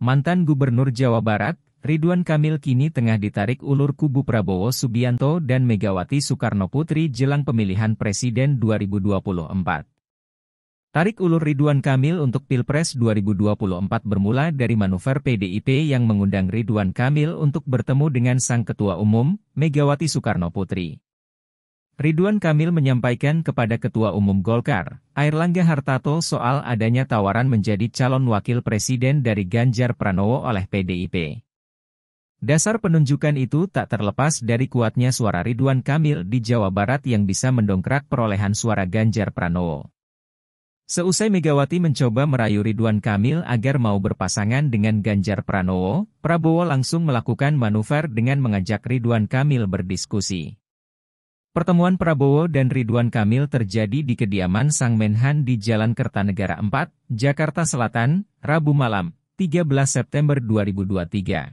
Mantan Gubernur Jawa Barat, Ridwan Kamil kini tengah ditarik ulur kubu Prabowo Subianto dan Megawati Soekarno Putri jelang pemilihan Presiden 2024. Tarik ulur Ridwan Kamil untuk Pilpres 2024 bermula dari manuver PDIP yang mengundang Ridwan Kamil untuk bertemu dengan Sang Ketua Umum, Megawati Soekarno Putri. Ridwan Kamil menyampaikan kepada Ketua Umum Golkar, Airlangga Hartato soal adanya tawaran menjadi calon wakil presiden dari Ganjar Pranowo oleh PDIP. Dasar penunjukan itu tak terlepas dari kuatnya suara Ridwan Kamil di Jawa Barat yang bisa mendongkrak perolehan suara Ganjar Pranowo. Seusai Megawati mencoba merayu Ridwan Kamil agar mau berpasangan dengan Ganjar Pranowo, Prabowo langsung melakukan manuver dengan mengajak Ridwan Kamil berdiskusi. Pertemuan Prabowo dan Ridwan Kamil terjadi di kediaman Sang Menhan di Jalan Kertanegara 4, Jakarta Selatan, Rabu malam, 13 September 2023.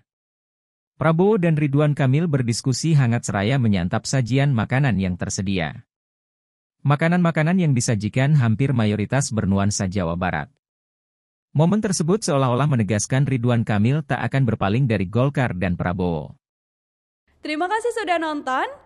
Prabowo dan Ridwan Kamil berdiskusi hangat seraya menyantap sajian makanan yang tersedia. Makanan-makanan yang disajikan hampir mayoritas bernuansa Jawa Barat. Momen tersebut seolah-olah menegaskan Ridwan Kamil tak akan berpaling dari Golkar dan Prabowo. Terima kasih sudah nonton.